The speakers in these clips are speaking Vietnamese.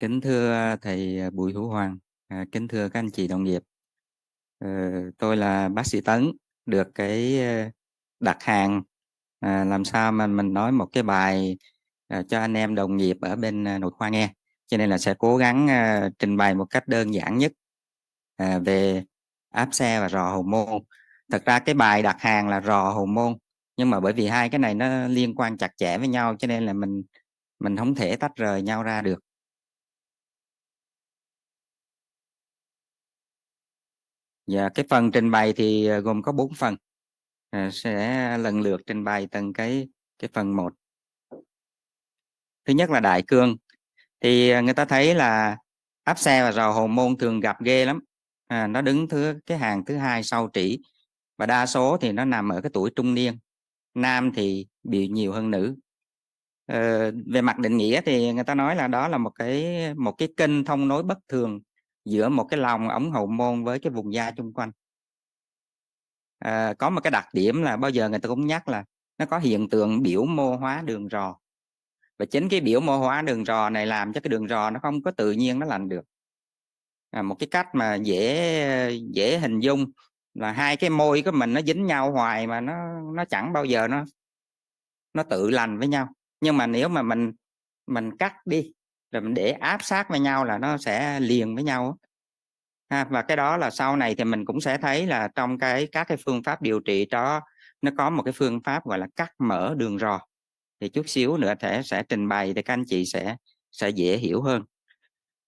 Kính thưa thầy à, Bùi Hữu Hoàng, à, kính thưa các anh chị đồng nghiệp. Ờ, tôi là bác sĩ Tấn, được cái ờ, đặt hàng à, làm sao mà mình nói một cái bài cho anh em đồng nghiệp ở bên nội khoa nghe. Cho nên là sẽ cố gắng trình bày một cách đơn giản nhất về áp xe và rò hầu môn. Thật ra cái bài đặt hàng là rò hầu môn, nhưng mà bởi vì hai cái này nó liên quan chặt chẽ với nhau cho nên là mình mình không thể tách rời nhau ra được Dạ, cái phần trình bày thì ờ, gồm có bốn phần. À, sẽ lần lượt trình bày từng cái cái phần một. Thứ nhất là đại cương. Thì ờ, người ta thấy là áp xe và rò hồn môn thường gặp ghê lắm. À, nó đứng thứ cái hàng thứ hai sau trĩ và đa số thì nó nằm ở cái tuổi trung niên. Nam thì bị nhiều hơn nữ. à, về mặt định nghĩa thì người ta nói là đó là một cái một cái kênh thông nối bất thường giữa một cái lòng ống hậu môn với cái vùng da chung quanh à, có một cái đặc điểm là bao giờ người ta cũng nhắc là nó có hiện tượng biểu mô hóa đường rò và chính cái biểu mô hóa đường rò này làm cho cái đường rò nó không có tự nhiên nó lành được à, một cái cách mà dễ dễ hình dung là hai cái môi của mình nó dính nhau hoài mà nó nó chẳng bao giờ nó nó tự lành với nhau nhưng mà nếu mà mình mình cắt đi rồi mình để áp sát với nhau là nó sẽ liền với nhau ha, và cái đó là sau này thì mình cũng sẽ thấy là trong cái các cái phương pháp điều trị đó nó có một cái phương pháp gọi là cắt mở đường rò thì chút xíu nữa thể sẽ trình bày thì các anh chị sẽ sẽ dễ hiểu hơn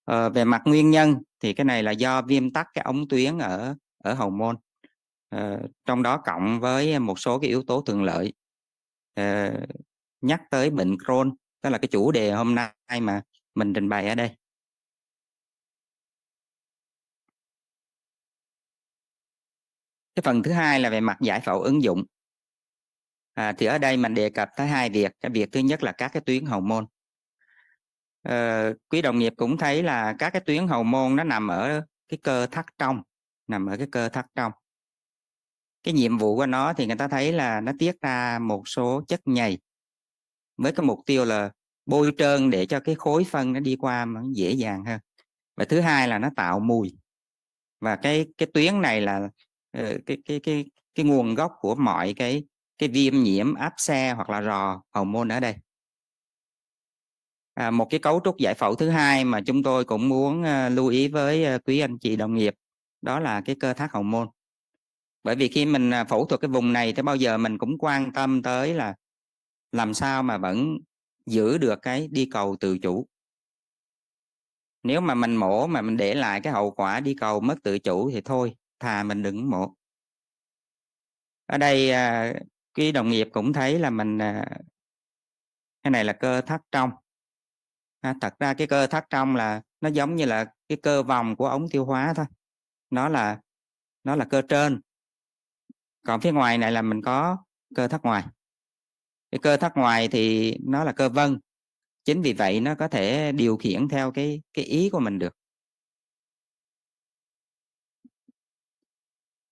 à, về mặt nguyên nhân thì cái này là do viêm tắc cái ống tuyến ở ở hậu môn à, trong đó cộng với một số cái yếu tố thuận lợi à, nhắc tới bệnh Crohn đó là cái chủ đề hôm nay mà mình trình bày ở đây cái phần thứ hai là về mặt giải phẫu ứng dụng à, thì ở đây mình đề cập tới hai việc cái việc thứ nhất là các cái tuyến hậu môn à, quý đồng nghiệp cũng thấy là các cái tuyến hậu môn nó nằm ở cái cơ thắt trong nằm ở cái cơ thắt trong cái nhiệm vụ của nó thì người ta thấy là nó tiết ra một số chất nhầy với cái mục tiêu là bôi trơn để cho cái khối phân nó đi qua mà dễ dàng hơn và thứ hai là nó tạo mùi và cái cái tuyến này là ờ, cái cái cái cái nguồn gốc của mọi cái cái viêm nhiễm áp xe hoặc là rò hậu môn ở đây à, một cái cấu trúc giải phẫu thứ hai mà chúng tôi cũng muốn ờ, lưu ý với ờ, quý anh chị đồng nghiệp đó là cái cơ thác hậu môn bởi vì khi mình à, phẫu thuật cái vùng này thì bao giờ mình cũng quan tâm tới là làm sao mà vẫn giữ được cái đi cầu tự chủ nếu mà mình mổ mà mình để lại cái hậu quả đi cầu mất tự chủ thì thôi thà mình đừng mổ ở đây à, cái đồng nghiệp cũng thấy là mình à, cái này là cơ thắt trong à, thật ra cái cơ thắt trong là nó giống như là cái cơ vòng của ống tiêu hóa thôi nó là nó là cơ trên còn phía ngoài này là mình có cơ thắt ngoài cái cơ thắt ngoài thì nó là cơ vân chính vì vậy nó có thể điều khiển theo cái cái ý của mình được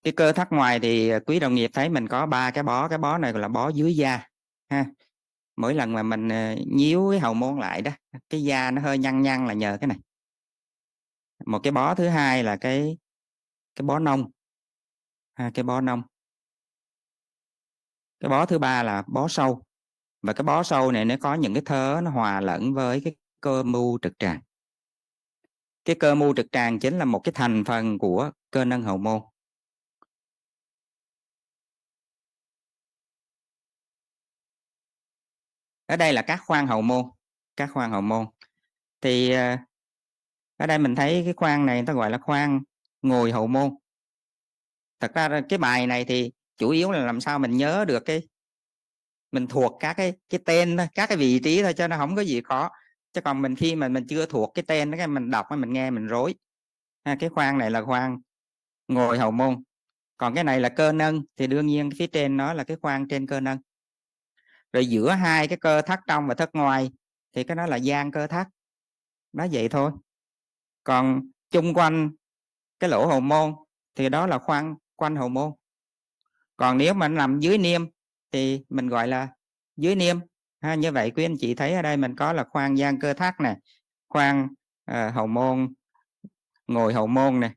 cái cơ thắt ngoài thì à, quý đồng nghiệp thấy mình có ba cái bó cái bó này là bó dưới da ha mỗi lần mà mình à, nhíu cái hầu môn lại đó cái da nó hơi nhăn nhăn là nhờ cái này một cái bó thứ hai là cái cái bó nông ha, cái bó nông cái bó thứ ba là bó sâu và cái bó sâu này nó có những cái thớ nó hòa lẫn với cái cơ mu trực tràng cái cơ mu trực tràng chính là một cái thành phần của cơ nâng hậu môn ở đây là các khoang hậu môn các khoang hậu môn thì ờ, ở đây mình thấy cái khoang này người ta gọi là khoang ngồi hậu môn thật ra cái bài này thì chủ yếu là làm sao mình nhớ được cái mình thuộc các cái cái tên các cái vị trí thôi cho nó không có gì khó chứ còn mình khi mà mình chưa thuộc cái tên cái mình đọc mình nghe mình rối ha, cái khoang này là khoang ngồi hậu môn còn cái này là cơ nâng thì đương nhiên phía trên nó là cái khoang trên cơ nâng rồi giữa hai cái cơ thắt trong và thất ngoài thì cái đó là gian cơ thắt đó vậy thôi còn chung quanh cái lỗ hậu môn thì đó là khoang quanh hậu môn còn nếu mà nằm dưới niêm thì mình gọi là dưới niêm ha như vậy quý anh chị thấy ở đây mình có là khoang gian cơ thắt nè khoang uh, ờ, hậu môn ngồi hậu môn nè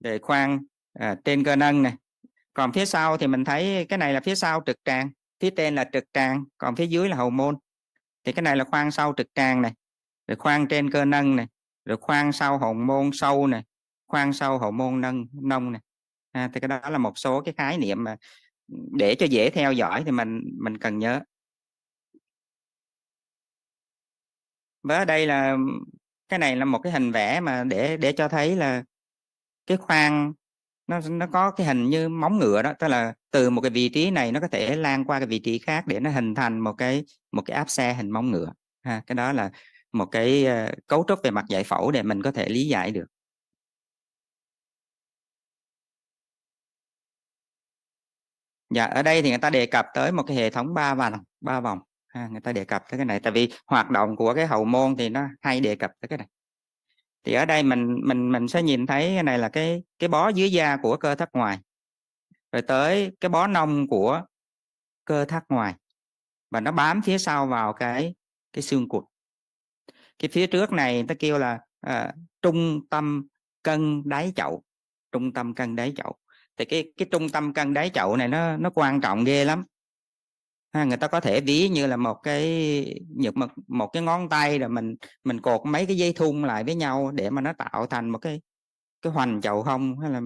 để khoang uh, ờ, trên cơ nâng nè còn phía sau thì mình thấy cái này là phía sau trực tràng phía trên là trực tràng còn phía dưới là hậu môn thì cái này là khoang sau trực tràng này rồi khoang trên cơ nâng này rồi khoang sau hậu môn sâu này khoang sau hậu môn nâng nông này à, thì cái đó là một số cái khái niệm mà để cho dễ theo dõi thì mình mình cần nhớ và đây là cái này là một cái hình vẽ mà để để cho thấy là cái khoang nó nó có cái hình như móng ngựa đó tức là từ một cái vị trí này nó có thể lan qua cái vị trí khác để nó hình thành một cái một cái áp xe hình móng ngựa ha cái đó là một cái ờ, cấu trúc về mặt giải phẫu để mình có thể lý giải được dạ ở đây thì người ta đề cập tới một cái hệ thống ba vòng ba vòng ha, người ta đề cập tới cái này tại vì hoạt động của cái hậu môn thì nó hay đề cập tới cái này thì ở đây mình mình mình sẽ nhìn thấy cái này là cái cái bó dưới da của cơ thắt ngoài rồi tới cái bó nông của cơ thắt ngoài và nó bám phía sau vào cái cái xương cụt cái phía trước này ta kêu là à, trung tâm cân đáy chậu trung tâm cân đáy chậu thì cái cái trung tâm cân đáy chậu này nó nó quan trọng ghê lắm ha, người ta có thể ví như là một cái nhược một, một cái ngón tay rồi mình mình cột mấy cái dây thun lại với nhau để mà nó tạo thành một cái cái hoành chậu không hay là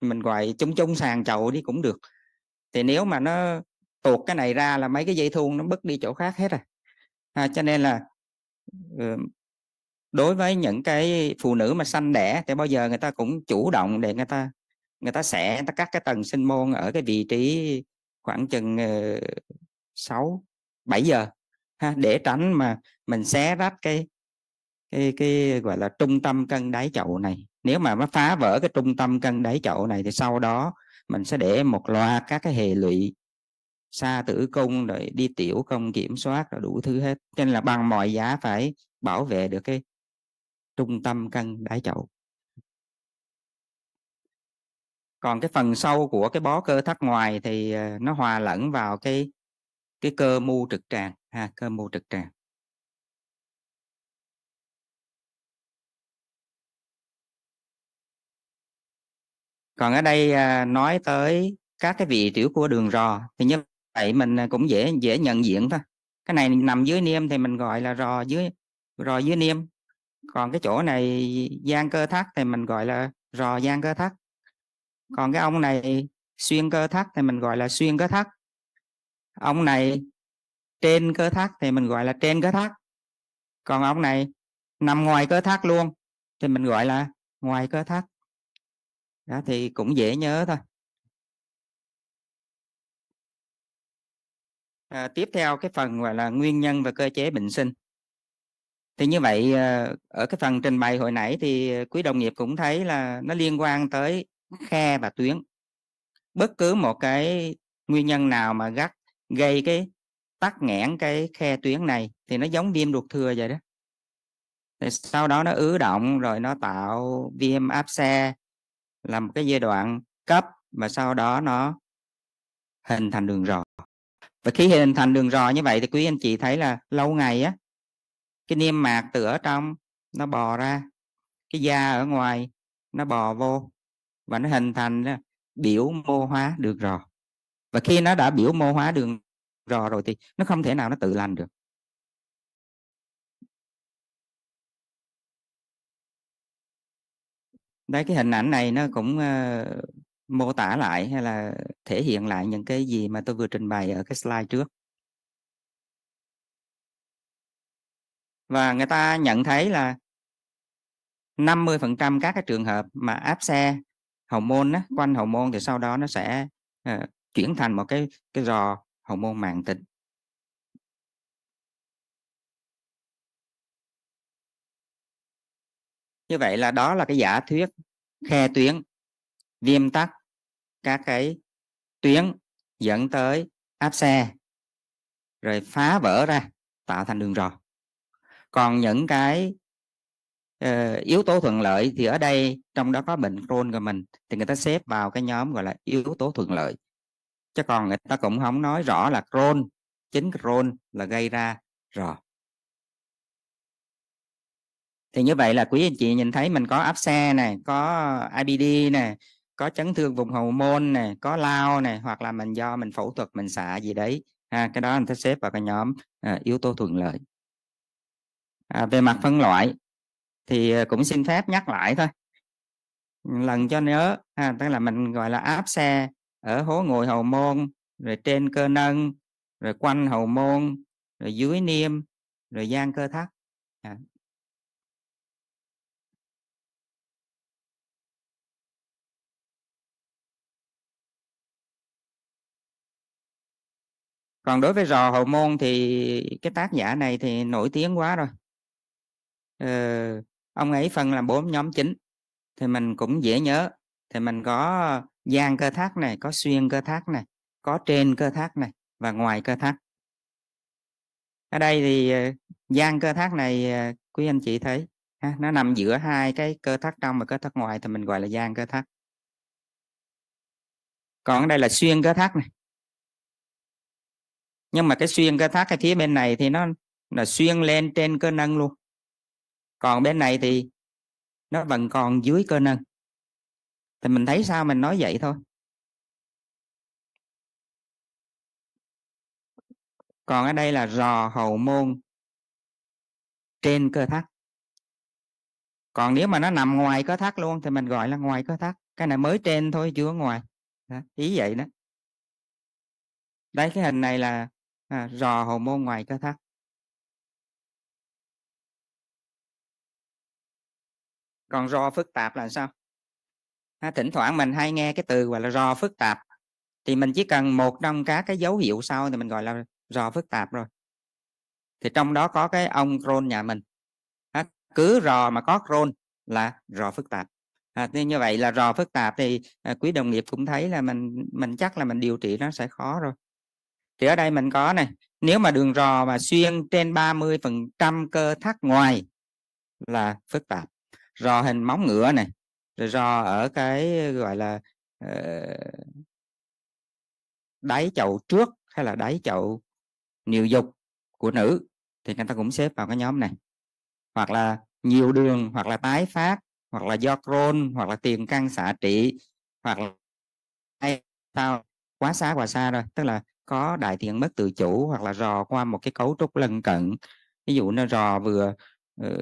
mình gọi chung chung sàn chậu đi cũng được thì nếu mà nó tuột cái này ra là mấy cái dây thun nó bứt đi chỗ khác hết rồi, à cho nên là ừ, đối với những cái phụ nữ mà sanh đẻ thì bao giờ người ta cũng chủ động để người ta người ta sẽ người ta cắt cái tầng sinh môn ở cái vị trí khoảng chừng ờ, sáu bảy giờ ha, để tránh mà mình xé rách cái cái cái gọi là trung tâm cân đáy chậu này nếu mà nó phá vỡ cái trung tâm cân đáy chậu này thì sau đó mình sẽ để một loạt các cái hệ lụy xa tử cung rồi đi tiểu không kiểm soát rồi đủ thứ hết cho nên là bằng mọi giá phải bảo vệ được cái trung tâm cân đáy chậu còn cái phần sâu của cái bó cơ thắt ngoài thì ờ, nó hòa lẫn vào cái cái cơ mu trực tràng ha cơ mu trực tràng còn ở đây ờ, nói tới các cái vị tiểu của đường rò thì như vậy mình ờ, cũng dễ dễ nhận diện thôi cái này nằm dưới niêm thì mình gọi là rò dưới rò dưới niêm còn cái chỗ này gian cơ thắt thì mình gọi là rò gian cơ thắt còn cái ông này xuyên cơ thắt thì mình gọi là xuyên cơ thắt ông này trên cơ thắt thì mình gọi là trên cơ thắt còn ông này nằm ngoài cơ thắt luôn thì mình gọi là ngoài cơ thắt đó thì cũng dễ nhớ thôi à, tiếp theo cái phần gọi là nguyên nhân và cơ chế bệnh sinh thì như vậy ờ, ở cái phần trình bày hồi nãy thì quý đồng nghiệp cũng thấy là nó liên quan tới khe và tuyến bất cứ một cái nguyên nhân nào mà gắt gây cái tắc nghẽn cái khe tuyến này thì nó giống viêm ruột thừa vậy đó thì sau đó nó ứ động rồi nó tạo viêm áp xe là một cái giai đoạn cấp và sau đó nó hình thành đường rò và khi hình thành đường rò như vậy thì quý anh chị thấy là lâu ngày á cái niêm mạc từ ở trong nó bò ra cái da ở ngoài nó bò vô và nó hình thành đó, biểu mô hóa được rò và khi nó đã biểu mô hóa đường rò rồi thì nó không thể nào nó tự lành được đây cái hình ảnh này nó cũng uh, mô tả lại hay là thể hiện lại những cái gì mà tôi vừa trình bày ở cái slide trước và người ta nhận thấy là 50% các cái trường hợp mà áp xe hormone á, quanh hormone thì sau đó nó sẽ uh, chuyển thành một cái cái rò hormone môn tính như vậy là đó là cái giả thuyết khe tuyến viêm tắc các cái tuyến dẫn tới áp xe rồi phá vỡ ra tạo thành đường rò còn những cái uh, yếu tố thuận lợi thì ở đây trong đó có bệnh Crohn của mình thì người ta xếp vào cái nhóm gọi là yếu tố thuận lợi chứ còn người ta cũng không nói rõ là Crohn chính Crohn là gây ra rồi thì như vậy là quý anh chị nhìn thấy mình có áp xe này có IBD này có chấn thương vùng hậu môn này có lao này hoặc là mình do mình phẫu thuật mình xạ gì đấy ha, cái đó anh sẽ xếp vào cái nhóm à, yếu tố thuận lợi à, về mặt phân loại thì ờ, cũng xin phép nhắc lại thôi lần cho nhớ à, tức là mình gọi là áp xe ở hố ngồi hầu môn rồi trên cơ nâng rồi quanh hầu môn rồi dưới niêm rồi gian cơ thắt à. còn đối với rò hậu môn thì cái tác giả này thì nổi tiếng quá rồi ờ, ông ấy phân làm bốn nhóm chính thì mình cũng dễ nhớ thì mình có gian cơ thác này có xuyên cơ thác này có trên cơ thác này và ngoài cơ thác ở đây thì ờ, gian cơ thác này ờ, quý anh chị thấy nó nằm giữa hai cái cơ thác trong và cơ thác ngoài thì mình gọi là gian cơ thác còn đây là xuyên cơ thác này nhưng mà cái xuyên cơ thác cái phía bên này thì nó là xuyên lên trên cơ nâng luôn còn bên này thì nó vẫn còn dưới cơ nâng thì mình thấy sao mình nói vậy thôi còn ở đây là rò hậu môn trên cơ thắt còn nếu mà nó nằm ngoài cơ thắt luôn thì mình gọi là ngoài cơ thắt cái này mới trên thôi chưa ngoài đó, ý vậy đó Đây cái hình này là à, rò hậu môn ngoài cơ thắt còn ro phức tạp là sao à, thỉnh thoảng mình hay nghe cái từ gọi là ro phức tạp thì mình chỉ cần một trong các cái dấu hiệu sau thì mình gọi là ro phức tạp rồi thì trong đó có cái ông crôn nhà mình à, cứ rò mà có crôn là rò phức tạp à, như vậy là rò phức tạp thì à, quý đồng nghiệp cũng thấy là mình mình chắc là mình điều trị nó sẽ khó rồi thì ở đây mình có này nếu mà đường rò mà xuyên trên 30% cơ thắt ngoài là phức tạp rò hình móng ngựa này rồi rò ở cái gọi là uh, đáy chậu trước hay là đáy chậu niều dục của nữ thì người ta cũng xếp vào cái nhóm này hoặc là nhiều đường hoặc là tái phát hoặc là do Crohn hoặc là tiền căn xạ trị hoặc là hay sao quá xa quá xa rồi tức là có đại tiện mất tự chủ hoặc là rò qua một cái cấu trúc lân cận ví dụ nó rò vừa ờ,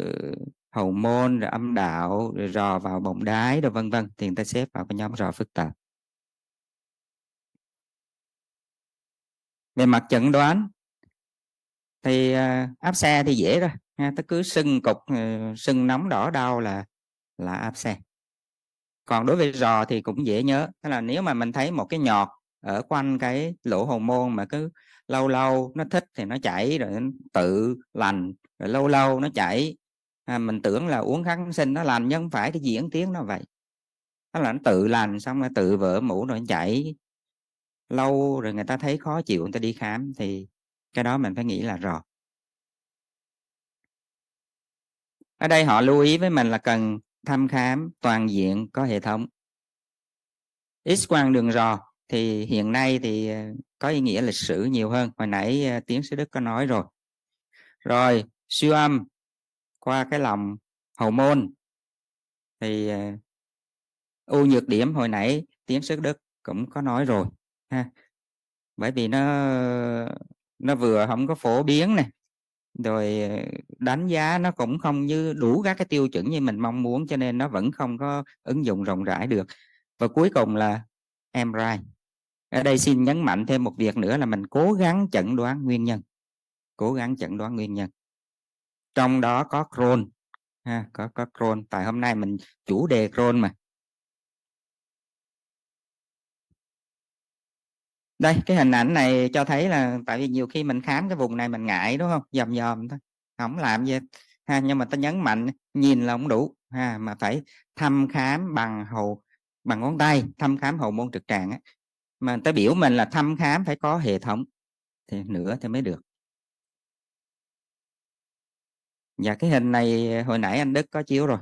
hậu môn rồi âm đạo rồi rò vào bọng đái rồi vân vân thì người ta xếp vào cái nhóm rò phức tạp về mặt chẩn đoán thì à, áp xe thì dễ rồi ha ta cứ sưng cục ờ, sưng nóng đỏ đau là là áp xe còn đối với rò thì cũng dễ nhớ tức là nếu mà mình thấy một cái nhọt ở quanh cái lỗ hồng môn mà cứ lâu lâu nó thích thì nó chảy rồi nó tự lành rồi lâu lâu nó chảy à, mình tưởng là uống kháng sinh nó lành nhưng không phải cái diễn tiến nó vậy nó là nó tự lành xong rồi tự vỡ mũ rồi chảy lâu rồi người ta thấy khó chịu người ta đi khám thì cái đó mình phải nghĩ là rồi ở đây họ lưu ý với mình là cần thăm khám toàn diện có hệ thống x quang đường rò thì hiện nay thì ờ, có ý nghĩa lịch sử nhiều hơn hồi nãy ờ, tiến sĩ đức có nói rồi rồi siêu âm qua cái lòng hậu môn thì à, ưu nhược điểm hồi nãy tiến sức đức cũng có nói rồi ha bởi vì nó nó vừa không có phổ biến này rồi à, đánh giá nó cũng không như đủ các cái tiêu chuẩn như mình mong muốn cho nên nó vẫn không có ứng dụng rộng rãi được và cuối cùng là em MRI ở đây xin nhấn mạnh thêm một việc nữa là mình cố gắng chẩn đoán nguyên nhân cố gắng chẩn đoán nguyên nhân trong đó có Crohn ha có có Crohn tại hôm nay mình chủ đề Crohn mà đây cái hình ảnh này cho thấy là tại vì nhiều khi mình khám cái vùng này mình ngại đúng không dòm dòm thôi không làm gì ha nhưng mà ta nhấn mạnh nhìn là không đủ ha mà phải thăm khám bằng hầu bằng ngón tay thăm khám hậu môn trực tràng á mà ta biểu mình là thăm khám phải có hệ thống thì nữa thì mới được Dạ cái hình này ờ, hồi nãy anh Đức có chiếu rồi.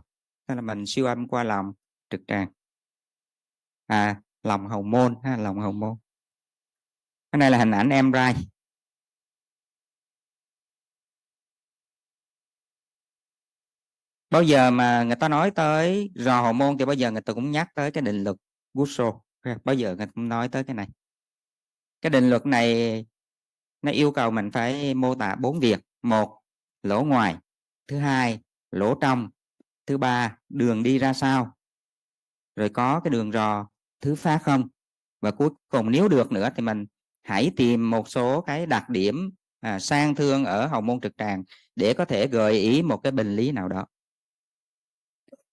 Đó là mình siêu âm qua lòng trực tràng. À lòng hầu môn ha, lòng hầu môn. Cái này là hình ảnh em rai. Bao giờ mà người ta nói tới rò hầu môn thì bao giờ người ta cũng nhắc tới cái định luật Gusso. Bao giờ người ta cũng nói tới cái này. Cái định luật này nó yêu cầu mình phải mô tả bốn việc. Một, lỗ ngoài thứ hai lỗ trong thứ ba đường đi ra sao rồi có cái đường rò thứ phát không và cuối cùng nếu được nữa thì mình hãy tìm một số cái đặc điểm à, sang thương ở hồng môn trực tràng để có thể gợi ý một cái bệnh lý nào đó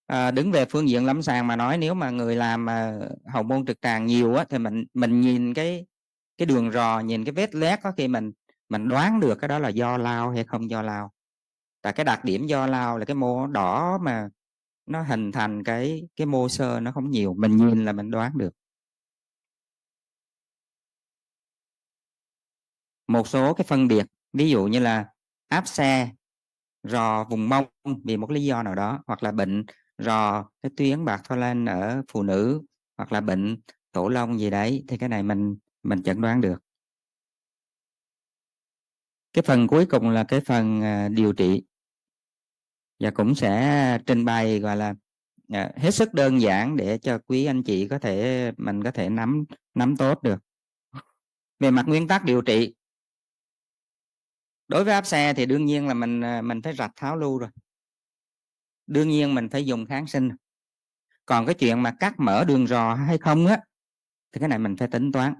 à, đứng về phương diện lâm sàng mà nói nếu mà người làm à, hồng môn trực tràng nhiều á thì mình mình nhìn cái cái đường rò nhìn cái vết loét có khi mình mình đoán được cái đó là do lao hay không do lao và cái đặc điểm do lao là cái mô đỏ mà nó hình thành cái cái mô sơ nó không nhiều mình nhìn là mình đoán được một số cái phân biệt ví dụ như là áp xe rò vùng mông vì một lý do nào đó hoặc là bệnh rò cái tuyến bạc thoa lên ở phụ nữ hoặc là bệnh tổ lông gì đấy thì cái này mình mình chẩn đoán được cái phần cuối cùng là cái phần à, điều trị và dạ, cũng sẽ trình bày gọi là à, hết sức đơn giản để cho quý anh chị có thể mình có thể nắm nắm tốt được về mặt nguyên tắc điều trị đối với áp xe thì đương nhiên là mình à, mình phải rạch tháo lưu rồi đương nhiên mình phải dùng kháng sinh còn cái chuyện mà cắt mở đường rò hay không á thì cái này mình phải tính toán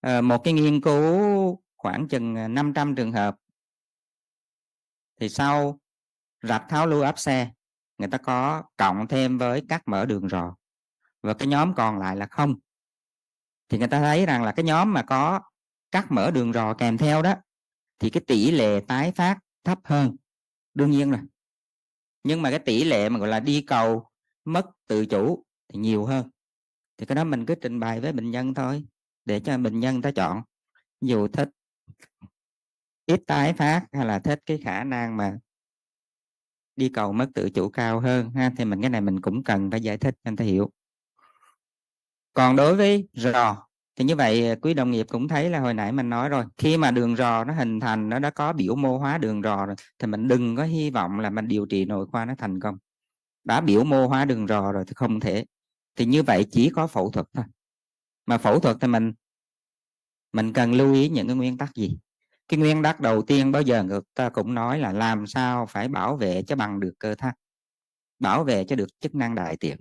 à, một cái nghiên cứu khoảng chừng 500 à, trường hợp thì sau rạch tháo lưu áp xe người ta có cộng thêm với cắt mở đường rò và cái nhóm còn lại là không thì người ta thấy rằng là cái nhóm mà có cắt mở đường rò kèm theo đó thì cái tỷ lệ tái phát thấp hơn đương nhiên rồi nhưng mà cái tỷ lệ mà gọi là đi cầu mất tự chủ thì nhiều hơn thì cái đó mình cứ trình bày với bệnh nhân thôi để cho bệnh nhân ta chọn dù thích ít tái phát hay là thích cái khả năng mà đi cầu mất tự chủ cao hơn ha thì mình cái này mình cũng cần phải giải thích cho anh ta hiểu còn đối với rò thì như vậy à, quý đồng nghiệp cũng thấy là hồi nãy mình nói rồi khi mà đường rò nó hình thành nó đã có biểu mô hóa đường rò rồi thì mình đừng có hy vọng là mình điều trị nội khoa nó thành công đã biểu mô hóa đường rò rồi thì không thể thì như vậy chỉ có phẫu thuật thôi mà phẫu thuật thì mình mình cần lưu ý những cái nguyên tắc gì cái nguyên tắc đầu tiên bao giờ người ta cũng nói là làm sao phải bảo vệ cho bằng được cơ thắt, bảo vệ cho được chức năng đại tiện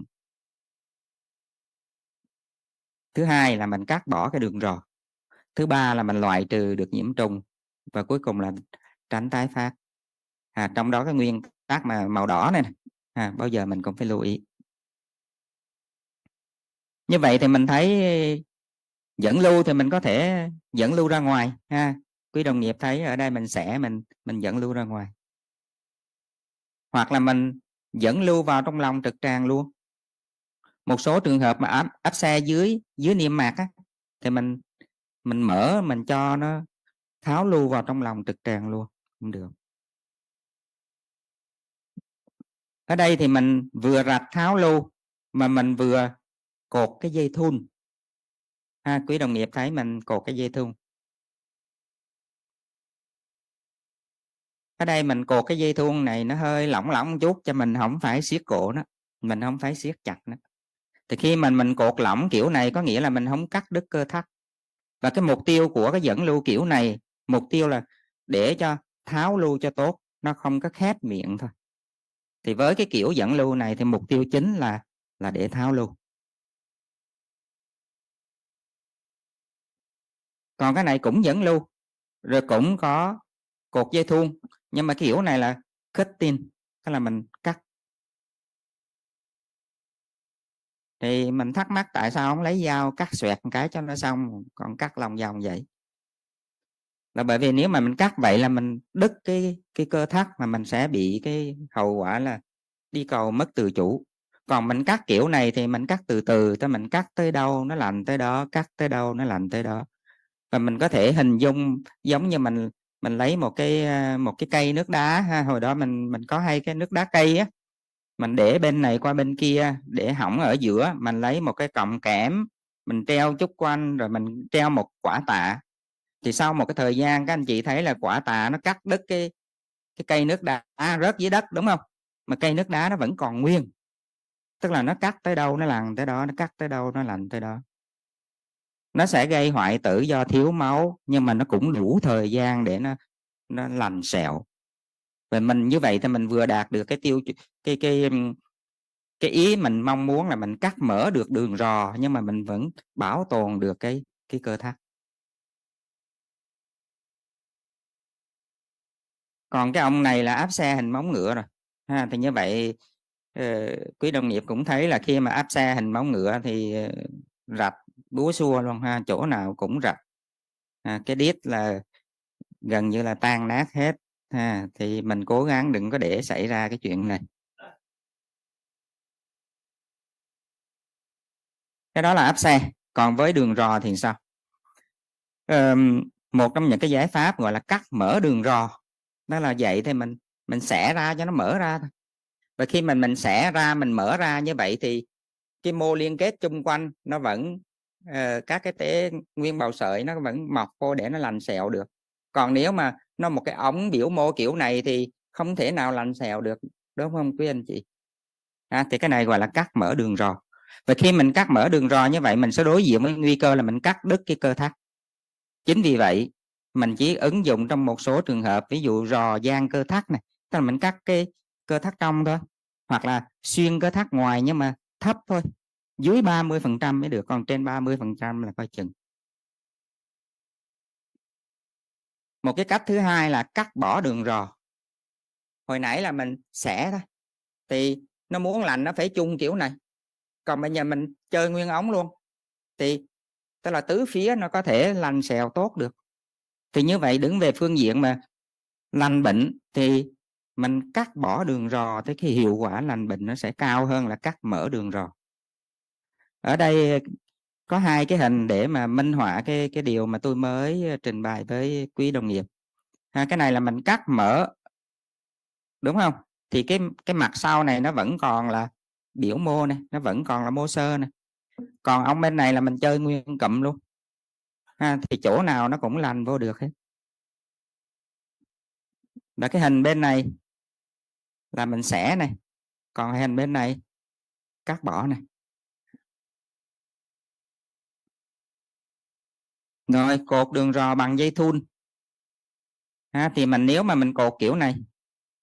thứ hai là mình cắt bỏ cái đường rò thứ ba là mình loại trừ được nhiễm trùng và cuối cùng là tránh tái phát à, trong đó cái nguyên tắc mà màu đỏ này, này à, bao giờ mình cũng phải lưu ý như vậy thì mình thấy ờ, dẫn lưu thì mình có thể dẫn lưu ra ngoài ha quý đồng nghiệp thấy ở đây mình sẽ mình mình dẫn lưu ra ngoài hoặc là mình dẫn lưu vào trong lòng trực tràng luôn một số trường hợp mà áp, áp xe dưới dưới niêm mạc á, thì mình mình mở mình cho nó tháo lưu vào trong lòng trực tràng luôn cũng được ở đây thì mình vừa rạch tháo lưu mà mình vừa cột cái dây thun ha à, quý đồng nghiệp thấy mình cột cái dây thun ở đây mình cột cái dây thun này nó hơi lỏng lỏng một chút cho mình không phải siết cổ nó mình không phải siết chặt nó thì khi mình mình cột lỏng kiểu này có nghĩa là mình không cắt đứt cơ thắt và cái mục tiêu của cái dẫn lưu kiểu này mục tiêu là để cho tháo lưu cho tốt nó không có khép miệng thôi thì với cái kiểu dẫn lưu này thì mục tiêu chính là là để tháo lưu còn cái này cũng dẫn lưu rồi cũng có cột dây thun nhưng mà kiểu này là cutting tức là mình cắt thì mình thắc mắc tại sao không lấy dao cắt xoẹt một cái cho nó xong còn cắt lòng vòng vậy là bởi vì nếu mà mình cắt vậy là mình đứt cái cái cơ thắt mà mình sẽ bị cái hậu quả là đi cầu mất tự chủ còn mình cắt kiểu này thì mình cắt từ từ tới mình cắt tới đâu nó lành tới đó cắt tới đâu nó lành tới đó và mình có thể hình dung giống như mình mình lấy một cái ờ, một cái cây nước đá ha hồi đó mình mình có hai cái nước đá cây á mình để bên này qua bên kia để hỏng ở giữa mình lấy một cái cọng kẽm mình treo chút quanh rồi mình treo một quả tạ thì sau một cái thời gian các anh chị thấy là quả tạ nó cắt đứt cái cái cây nước đá à, rớt dưới đất đúng không mà cây nước đá nó vẫn còn nguyên tức là nó cắt tới đâu nó làm tới đó nó cắt tới đâu nó lành tới đó nó sẽ gây hoại tử do thiếu máu nhưng mà nó cũng đủ thời gian để nó nó lành sẹo và mình như vậy thì mình vừa đạt được cái tiêu cái cái cái ý mình mong muốn là mình cắt mở được đường rò nhưng mà mình vẫn bảo tồn được cái cái cơ thắt còn cái ông này là áp xe hình móng ngựa rồi ha thì như vậy ờ, quý đồng nghiệp cũng thấy là khi mà áp xe hình móng ngựa thì ờ, rạch búa xua luôn ha chỗ nào cũng rập à, cái đít là gần như là tan nát hết ha thì mình cố gắng đừng có để xảy ra cái chuyện này cái đó là áp xe còn với đường rò thì sao um, một trong những cái giải pháp gọi là cắt mở đường rò đó là vậy thì mình mình xẻ ra cho nó mở ra thôi và khi mình mình xẻ ra mình mở ra như vậy thì cái mô liên kết chung quanh nó vẫn Ờ, các cái tế nguyên bào sợi nó vẫn mọc vô để nó lành sẹo được còn nếu mà nó một cái ống biểu mô kiểu này thì không thể nào lành sẹo được đúng không quý anh chị à, thì cái này gọi là cắt mở đường rò và khi mình cắt mở đường rò như vậy mình sẽ đối diện với nguy cơ là mình cắt đứt cái cơ thắt chính vì vậy mình chỉ ứng dụng trong một số trường hợp ví dụ rò gian cơ thắt này tức là mình cắt cái cơ thắt trong thôi hoặc là xuyên cơ thắt ngoài nhưng mà thấp thôi dưới 30% mới được còn trên 30% là coi chừng một cái cách thứ hai là cắt bỏ đường rò hồi nãy là mình xẻ thôi thì nó muốn lành nó phải chung kiểu này còn bây giờ mình chơi nguyên ống luôn thì tức là tứ phía nó có thể lành xèo tốt được thì như vậy đứng về phương diện mà lành bệnh thì mình cắt bỏ đường rò thì cái hiệu quả lành bệnh nó sẽ cao hơn là cắt mở đường rò ở đây ờ, có hai cái hình để mà minh họa cái cái điều mà tôi mới ờ, trình bày với quý đồng nghiệp ha, cái này là mình cắt mở đúng không thì cái cái mặt sau này nó vẫn còn là biểu mô này nó vẫn còn là mô sơ này còn ông bên này là mình chơi nguyên cụm luôn ha, thì chỗ nào nó cũng lành vô được hết và cái hình bên này là mình xẻ này còn hình bên này cắt bỏ này rồi cột đường rò bằng dây thun ha, thì mình nếu mà mình cột kiểu này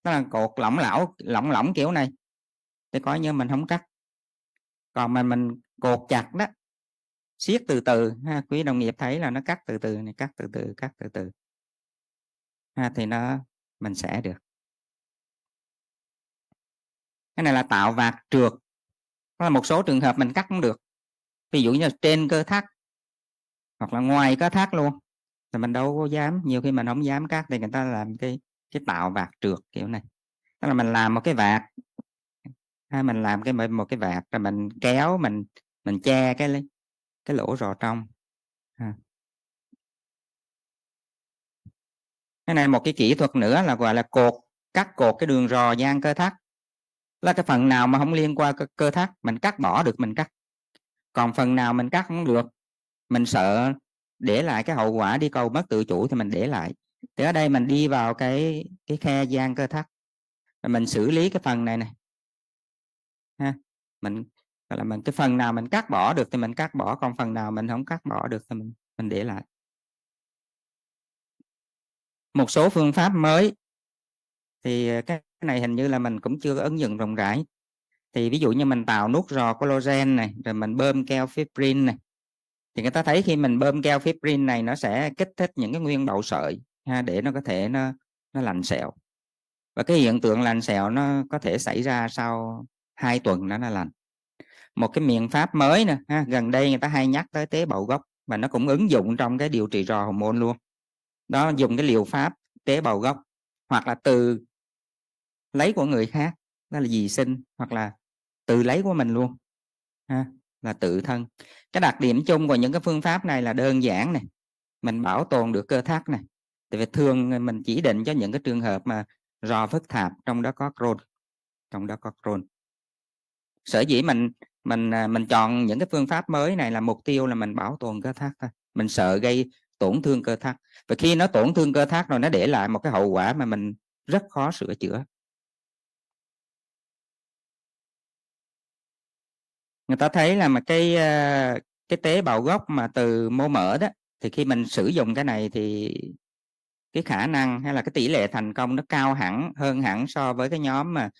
tức là cột lỏng lão lỏng lỏng kiểu này thì coi như mình không cắt còn mà mình cột chặt đó siết từ từ ha, quý đồng nghiệp thấy là nó cắt từ từ này cắt từ từ cắt từ từ ha, thì nó mình sẽ được cái này là tạo vạt trượt là một số trường hợp mình cắt cũng được ví dụ như trên cơ thắt hoặc là ngoài có thác luôn thì mình đâu có dám nhiều khi mình không dám cắt thì người ta làm cái cái tạo vạt trượt kiểu này tức là mình làm một cái vạt hay mình làm cái một cái vạt rồi mình kéo mình mình che cái cái lỗ rò trong à. cái này một cái kỹ thuật nữa là gọi là cột cắt cột cái đường rò gian cơ thắt là cái phần nào mà không liên quan cơ, cơ thắt mình cắt bỏ được mình cắt còn phần nào mình cắt không được mình sợ để lại cái hậu quả đi cầu mất tự chủ thì mình để lại thì ở đây mình đi vào cái cái khe gian cơ thắt mình xử lý cái phần này này ha mình gọi là mình cái phần nào mình cắt bỏ được thì mình cắt bỏ còn phần nào mình không cắt bỏ được thì mình mình để lại một số phương pháp mới thì ờ, cái này hình như là mình cũng chưa ứng dụng rộng rãi thì ví dụ như mình tạo nút rò collagen này rồi mình bơm keo fibrin này thì người ta thấy khi mình bơm keo fibrin này nó sẽ kích thích những cái nguyên đậu sợi ha, để nó có thể nó nó lành sẹo và cái hiện tượng lành sẹo nó có thể xảy ra sau hai tuần nó nó lành một cái biện pháp mới nè ha, gần đây người ta hay nhắc tới tế bào gốc và nó cũng ứng dụng trong cái điều trị rò hormone luôn đó dùng cái liệu pháp tế bào gốc hoặc là từ lấy của người khác đó là gì sinh hoặc là từ lấy của mình luôn ha là tự thân cái đặc điểm chung của những cái phương pháp này là đơn giản này mình bảo tồn được cơ thắt này tại vì thường mình chỉ định cho những cái trường hợp mà rò phức tạp trong đó có Crohn trong đó có Crohn sở dĩ mình mình à, mình chọn những cái phương pháp mới này là mục tiêu là mình bảo tồn cơ thắt thôi mình sợ gây tổn thương cơ thắt và khi nó tổn thương cơ thắt rồi nó để lại một cái hậu quả mà mình rất khó sửa chữa người ta thấy là mà cái ờ, cái tế bào gốc mà từ mô mỡ đó thì khi mình sử dụng cái này thì cái khả năng hay là cái tỷ lệ thành công nó cao hẳn hơn hẳn so với cái nhóm mà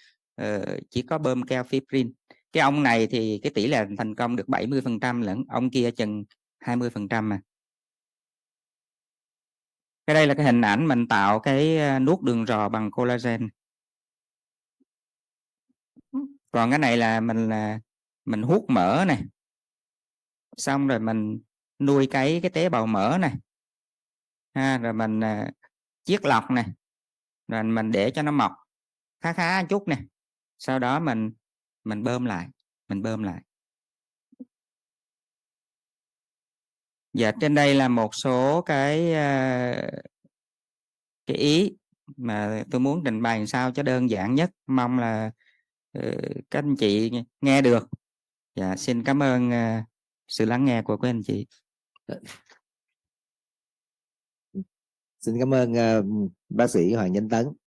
uh, chỉ có bơm keo fibrin cái ông này thì cái tỷ lệ thành công được 70% lẫn ông kia chừng 20% mà cái đây là cái hình ảnh mình tạo cái ờ, nuốt đường rò bằng collagen còn cái này là mình là mình hút mỡ này xong rồi mình nuôi cấy cái tế bào mỡ này ha, rồi mình à, chiết lọc này rồi mình để cho nó mọc khá khá một chút này sau đó mình mình bơm lại mình bơm lại dạ trên đây là một số cái à, cái ý mà tôi muốn trình bày sao cho đơn giản nhất mong là ừ, các anh chị nghe được dạ xin cảm ơn ờ, sự lắng nghe của quý anh chị dạ. xin cảm ơn ờ, bác sĩ hoàng nhân tấn